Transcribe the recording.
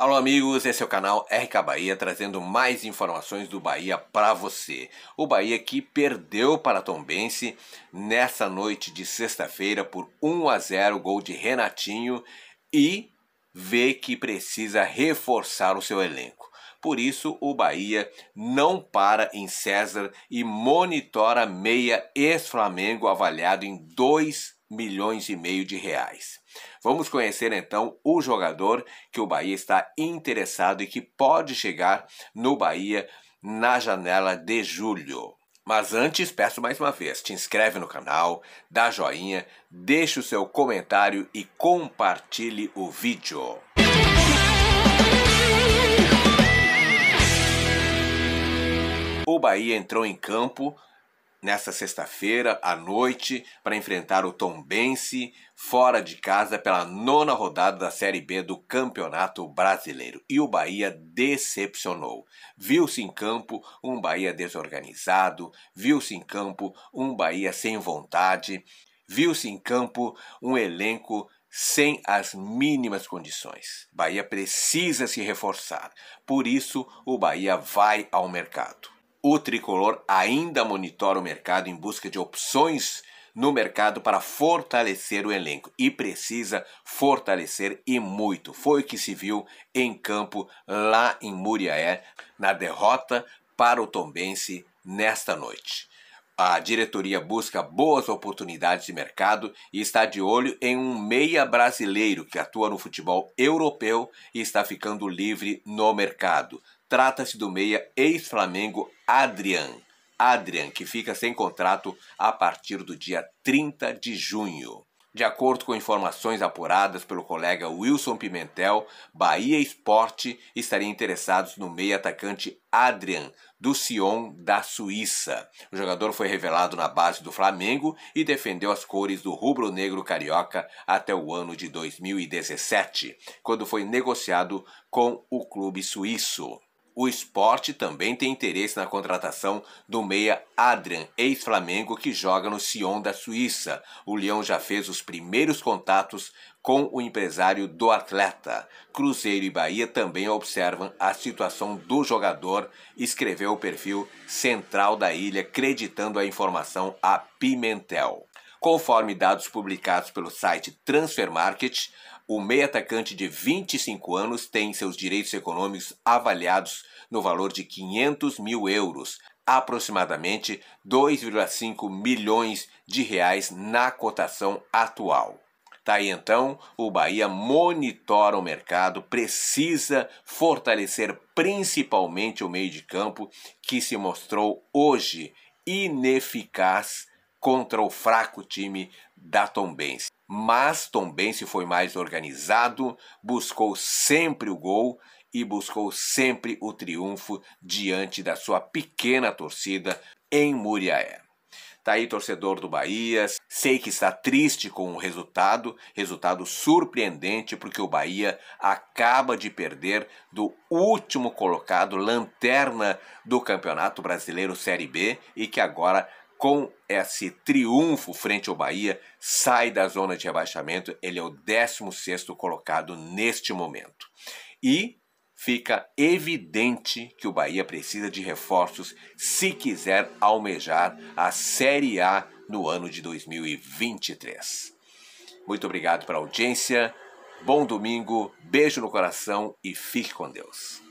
Alô amigos, esse é o canal RK Bahia trazendo mais informações do Bahia para você. O Bahia que perdeu para Tombense nessa noite de sexta-feira por 1 a 0 gol de Renatinho e vê que precisa reforçar o seu elenco. Por isso, o Bahia não para em César e monitora meia ex-Flamengo avaliado em 2 milhões e meio de reais. Vamos conhecer então o jogador que o Bahia está interessado e que pode chegar no Bahia na janela de julho. Mas antes, peço mais uma vez, te inscreve no canal, dá joinha, deixa o seu comentário e compartilhe o vídeo. O Bahia entrou em campo nesta sexta-feira à noite para enfrentar o Tombense fora de casa pela nona rodada da Série B do Campeonato Brasileiro. E o Bahia decepcionou. Viu-se em campo um Bahia desorganizado, viu-se em campo um Bahia sem vontade, viu-se em campo um elenco sem as mínimas condições. Bahia precisa se reforçar. Por isso, o Bahia vai ao mercado o tricolor ainda monitora o mercado em busca de opções no mercado para fortalecer o elenco e precisa fortalecer e muito. Foi o que se viu em campo lá em Muriaé na derrota para o Tombense nesta noite. A diretoria busca boas oportunidades de mercado e está de olho em um meia brasileiro que atua no futebol europeu e está ficando livre no mercado. Trata-se do meia ex-Flamengo Adrian. Adrian, que fica sem contrato a partir do dia 30 de junho. De acordo com informações apuradas pelo colega Wilson Pimentel, Bahia Esporte estaria interessados no meio atacante Adrian, do Sion, da Suíça. O jogador foi revelado na base do Flamengo e defendeu as cores do rubro-negro carioca até o ano de 2017, quando foi negociado com o clube suíço. O esporte também tem interesse na contratação do meia Adrian, ex-Flamengo, que joga no Sion da Suíça. O Leão já fez os primeiros contatos com o empresário do atleta. Cruzeiro e Bahia também observam a situação do jogador, escreveu o perfil Central da Ilha, creditando a informação a Pimentel. Conforme dados publicados pelo site Transfer Market, o meia atacante de 25 anos tem seus direitos econômicos avaliados no valor de 500 mil euros, aproximadamente 2,5 milhões de reais na cotação atual. Daí tá então, o Bahia monitora o mercado, precisa fortalecer principalmente o meio de campo, que se mostrou hoje ineficaz contra o fraco time da Tombense. Mas Tombense foi mais organizado, buscou sempre o gol e buscou sempre o triunfo diante da sua pequena torcida em Muriaé. Tá aí torcedor do Bahia, sei que está triste com o resultado, resultado surpreendente porque o Bahia acaba de perder do último colocado lanterna do Campeonato Brasileiro Série B e que agora com esse triunfo frente ao Bahia, sai da zona de rebaixamento. Ele é o 16 colocado neste momento. E fica evidente que o Bahia precisa de reforços se quiser almejar a Série A no ano de 2023. Muito obrigado pela audiência. Bom domingo, beijo no coração e fique com Deus.